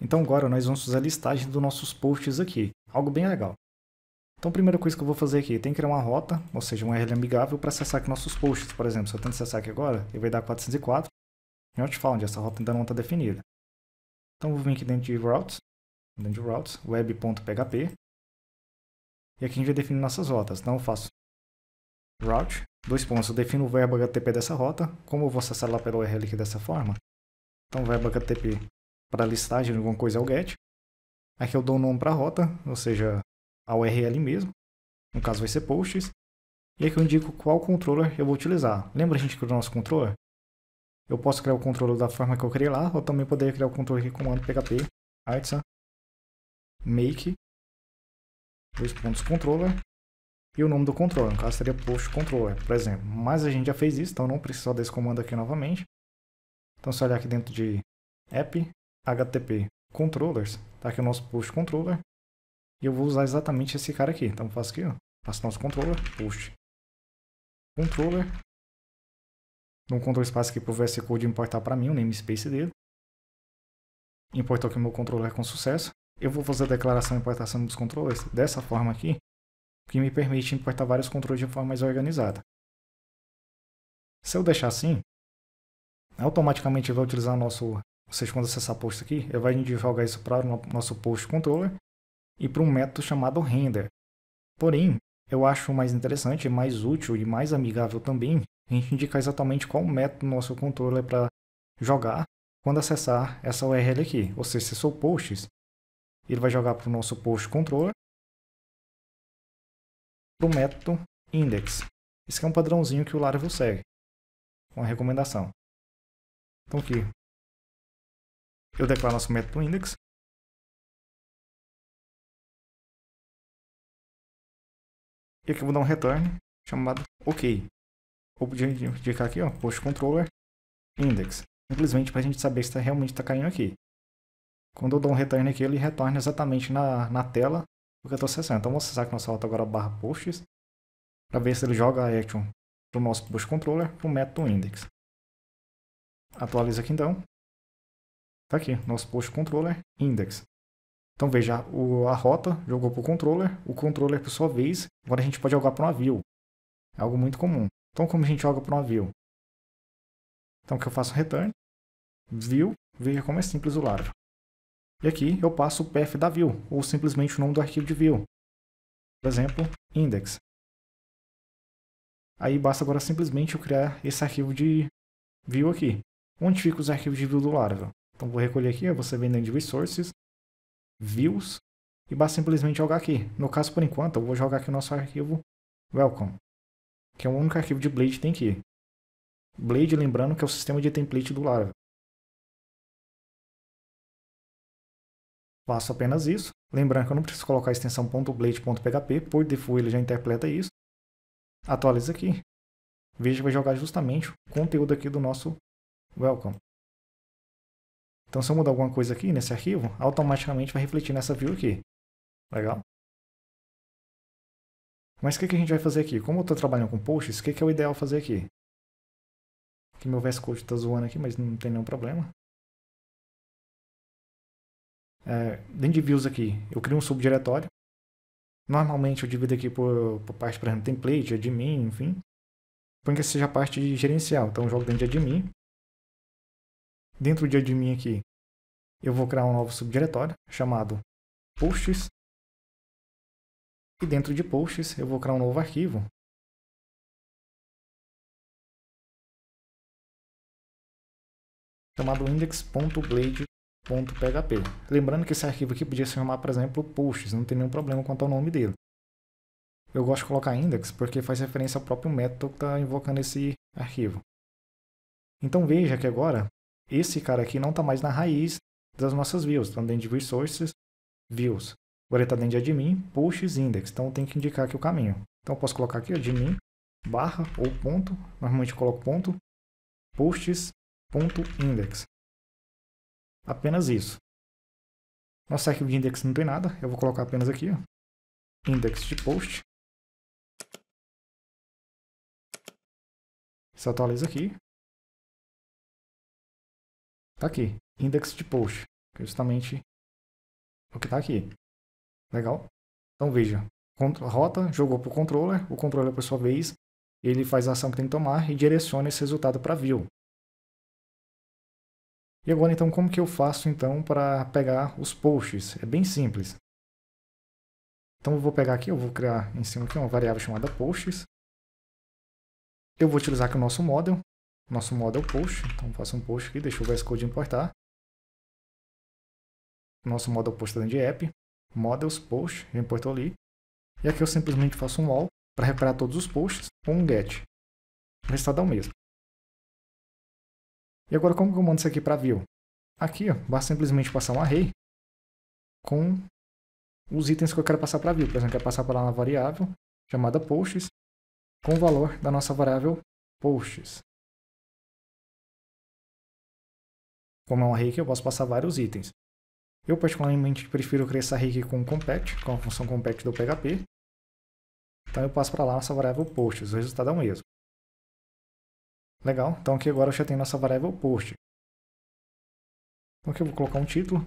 Então agora nós vamos fazer a listagem dos nossos posts aqui, algo bem legal. Então a primeira coisa que eu vou fazer aqui, tem que criar uma rota, ou seja, um URL amigável para acessar aqui nossos posts, por exemplo, se eu tento acessar aqui agora, ele vai dar 404, em eu essa rota ainda não está definida. Então eu vou vir aqui dentro de routes, dentro de routes, web.php, e aqui a gente vai definir nossas rotas, então eu faço route, dois pontos, eu defino o verbo HTTP dessa rota, como eu vou acessar lá pelo URL aqui dessa forma, então verbo HTTP para listagem de alguma coisa é o get. Aqui eu dou o um nome para a rota, ou seja, a URL mesmo. No caso vai ser posts. E aqui eu indico qual controller eu vou utilizar. Lembra a gente criou o nosso controller? Eu posso criar o controller da forma que eu criei lá, ou também poderia criar o controller aqui com comando php artisan make dois pontos controller e o nome do controller, no caso seria post controller, por exemplo. Mas a gente já fez isso, então não precisa desse comando aqui novamente. Então se olhar aqui dentro de app, HTTP controllers, tá aqui é o nosso post controller, e eu vou usar exatamente esse cara aqui. Então faço aqui, ó, faço nosso controller, post controller, dou um control espaço aqui para o VS Code importar para mim o namespace dele, importou aqui o meu controller com sucesso, eu vou fazer a declaração e importação dos controllers dessa forma aqui, que me permite importar vários controles de forma mais organizada. Se eu deixar assim, automaticamente vai utilizar o nosso vocês quando acessar post aqui, ele vai jogar isso para o nosso post controller e para um método chamado render. Porém, eu acho mais interessante, mais útil e mais amigável também a gente indicar exatamente qual método nosso controller para jogar quando acessar essa URL aqui. Ou seja, se sou posts, ele vai jogar para o nosso post controller para o método index. Esse é um padrãozinho que o Laravel segue, uma recomendação. Então aqui, eu declaro nosso método index. E aqui eu vou dar um return chamado OK. Ou podia indicar aqui, ó, push controller index. Simplesmente para a gente saber se tá, realmente está caindo aqui. Quando eu dou um return aqui, ele retorna exatamente na, na tela o que eu estou acessando. Então, vou acessar aqui nosso alto agora barra posts para ver se ele joga a action para o nosso push controller para o método index. Atualiza aqui então. Tá aqui, nosso post controller index. Então veja, a rota jogou para o controller, o controller por sua vez, agora a gente pode jogar para um navio. É algo muito comum. Então como a gente joga para um navio? Então que eu faço return, view, veja como é simples o Laravel. E aqui eu passo o path da view, ou simplesmente o nome do arquivo de view. Por exemplo, index. Aí basta agora simplesmente eu criar esse arquivo de view aqui. Onde ficam os arquivos de view do Laravel? Então vou recolher aqui, eu vou ser vendendo de resources, views, e basta simplesmente jogar aqui. No caso, por enquanto, eu vou jogar aqui o nosso arquivo welcome, que é o único arquivo de Blade que tem aqui. Blade, lembrando que é o sistema de template do Laravel. Faço apenas isso. Lembrando que eu não preciso colocar a extensão .blade.php, por default ele já interpreta isso. Atualiza aqui. Veja que vai jogar justamente o conteúdo aqui do nosso welcome. Então, se eu mudar alguma coisa aqui nesse arquivo, automaticamente vai refletir nessa view aqui. Legal? Mas o que, que a gente vai fazer aqui? Como eu estou trabalhando com posts, o que, que é o ideal fazer aqui? Aqui meu VS Code está zoando aqui, mas não tem nenhum problema. É, dentro de views aqui, eu crio um subdiretório. Normalmente eu divido aqui por, por parte, por exemplo, template, admin, enfim. Põe que seja a parte de gerencial. Então eu jogo dentro de admin dentro de admin aqui, eu vou criar um novo subdiretório chamado posts. E dentro de posts, eu vou criar um novo arquivo chamado index.blade.php. Lembrando que esse arquivo aqui podia se chamar, por exemplo, posts, não tem nenhum problema quanto ao nome dele. Eu gosto de colocar index porque faz referência ao próprio método que está invocando esse arquivo. Então veja que agora esse cara aqui não está mais na raiz das nossas views, está dentro de resources, views. Agora ele está dentro de admin, pushes, index, então eu tenho que indicar aqui o caminho. Então eu posso colocar aqui admin, barra ou ponto, normalmente eu coloco ponto, posts, ponto, index. Apenas isso. Nosso arquivo de index não tem nada, eu vou colocar apenas aqui, ó, index de post. Se atualiza aqui, Tá aqui. Index de post. Que é justamente o que tá aqui. Legal? Então veja. Rota, jogou pro controller. O controller, por sua vez, ele faz a ação que tem que tomar e direciona esse resultado para view. E agora então como que eu faço então para pegar os posts? É bem simples. Então eu vou pegar aqui, eu vou criar em cima aqui uma variável chamada posts. Eu vou utilizar aqui o nosso model, nosso model é post, então faço um post aqui, deixa o VS Code importar. Nosso model é post dentro de app, models post, já importou ali. E aqui eu simplesmente faço um all para recuperar todos os posts com um get. O resultado é o mesmo. E agora como que eu mando isso aqui para view? Aqui, ó, basta simplesmente passar um array com os itens que eu quero passar para view. Por exemplo, eu quero passar para uma variável chamada posts com o valor da nossa variável posts. Como é uma que eu posso passar vários itens. Eu particularmente prefiro criar essa aqui com compact, com a função compact do PHP. Então eu passo para lá nossa variável posts. o resultado é o mesmo. Legal, então aqui agora eu já tenho nossa variável post. Então aqui eu vou colocar um título,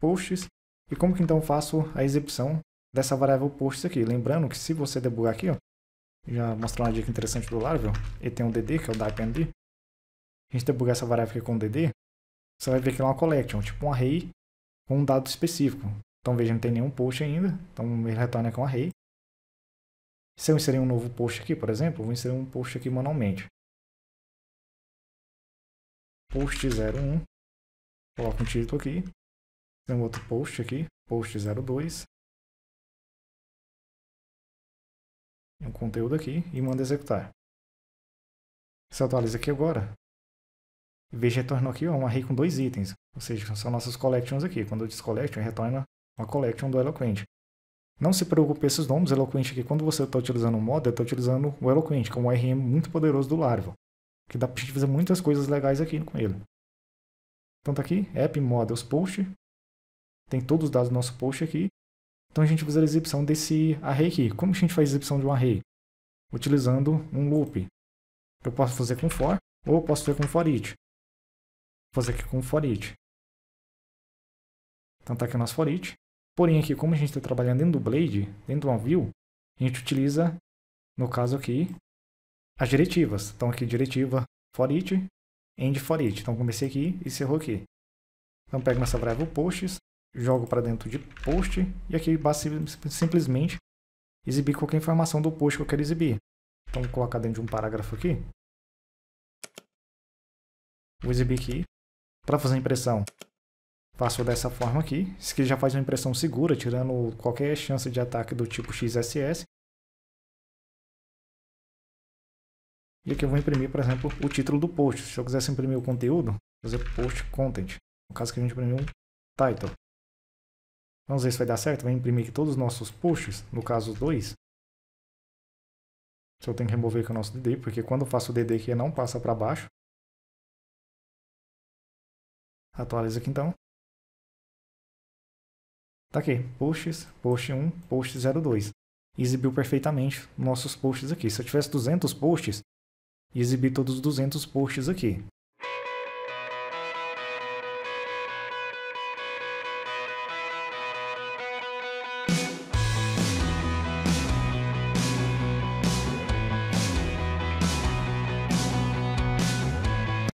posts, e como que então eu faço a exibição dessa variável posts aqui? Lembrando que se você debugar aqui, ó, já mostrou uma dica interessante do Laravel, ele tem um DD, que é o DypeND, a gente debugar essa variável aqui com DD, você vai ver que é uma collection, é tipo um array com um dado específico. Então veja, não tem nenhum post ainda, então ele retorna aqui um array. Se eu inserir um novo post aqui, por exemplo, vou inserir um post aqui manualmente. Post 01, coloco um título aqui, tem um outro post aqui, post 02. Um conteúdo aqui e manda executar. Se atualiza aqui agora, Veja retornou aqui um array com dois itens, ou seja, são nossas collections aqui. Quando eu collection, retorna uma collection do Eloquent. Não se preocupe com esses nomes, Eloquent aqui, quando você está utilizando o Moda, está utilizando o Eloquent, que é um RM muito poderoso do Laravel, que dá para gente fazer muitas coisas legais aqui com ele. Então tá aqui, app models post, tem todos os dados do nosso post aqui. Então a gente vai fazer a exibição desse array aqui. Como a gente faz a exibição de um array? Utilizando um loop. Eu posso fazer com for ou eu posso fazer com for each. Vou fazer aqui com for each. Então tá aqui o nosso for each. Porém aqui, como a gente está trabalhando dentro do Blade, dentro de uma view, a gente utiliza, no caso aqui, as diretivas. Então aqui diretiva for each, end for each. Então comecei aqui e cerrou aqui. Então pego nossa variável posts, jogo para dentro de post e aqui basta simplesmente exibir qualquer informação do post que eu quero exibir. Então vou colocar dentro de um parágrafo aqui. Vou exibir aqui para fazer impressão. Faço dessa forma aqui. Isso aqui já faz uma impressão segura, tirando qualquer chance de ataque do tipo XSS. E aqui eu vou imprimir, por exemplo, o título do post. Se eu quisesse imprimir o conteúdo, fazer post content. No caso que a gente imprimiu um title. Vamos ver se vai dar certo. Vai imprimir aqui todos os nossos posts, no caso dois. Só tenho que remover aqui o nosso DD, porque quando eu faço o DD aqui, não passa para baixo. Atualiza aqui então. Tá aqui, posts, post 1, post 02. Exibiu perfeitamente nossos posts aqui. Se eu tivesse 200 posts, exibir todos os 200 posts aqui.